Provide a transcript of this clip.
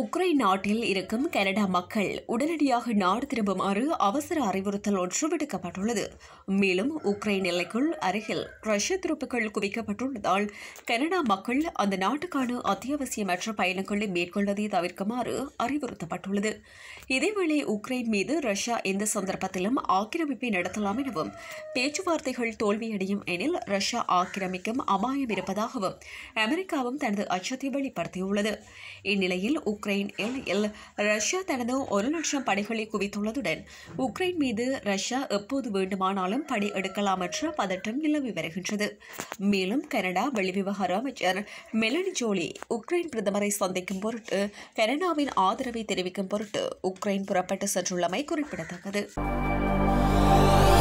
Ukraine நாட்டில் இருக்கும் Canada மக்கள் உடனடியாக நாடு திரும்புமாறு அவசர அறிவுறுத்தல் ஒன்று விடுக்கப்பட்டுள்ளது மேலும் உக்ரைன் எல்லைக்குள் அருகில் ரஷ்ய துருப்புகள் குவிக்கப்பட்டுள்ளதால் கனடா மக்கள் அந்த நாட்டுக்கான அத்தியாவசியமற்ற பயணங்களை மேற்கொள்வதை தவிர்க்குமாறு அறிவுறுத்தப்பட்டுள்ளது இதேவேளை உக்ரைன் மீது ரஷ்யா எந்த சந்தர்ப்பத்திலும் ஆக்கிரமிப்பை நடத்தலாம் எனவும் பேச்சுவார்த்தைகள் தோல்வியடையும் எனில் ரஷ்யா ஆக்கிரமிக்கும் அபாயம் இருப்பதாகவும் அமெரிக்காவும் தனது அச்சத்தை வெளிப்படுத்தியுள்ளது இந்நிலையில் உக்ரைன் உக்ரைன் எல் ரஷ்யா தனது ஒரு லட்சம் படைகளை குவித்துள்ளதுடன் உக்ரைன் மீது ரஷ்யா எப்போது வேண்டுமானாலும் படை எடுக்கலாம் என்ற பதற்றம் நிலவி வருகின்றது மேலும் கனடா வெளிவிவகார அமைச்சர் மெலனி ஜோலி உக்ரைன் பிரதமரை சந்திக்கும் பொருட்டு கனடாவின் ஆதரவை தெரிவிக்கும் பொருட்டு உக்ரைன் புறப்பட்டு சென்றுள்ளமை குறிப்பிடத்தக்கது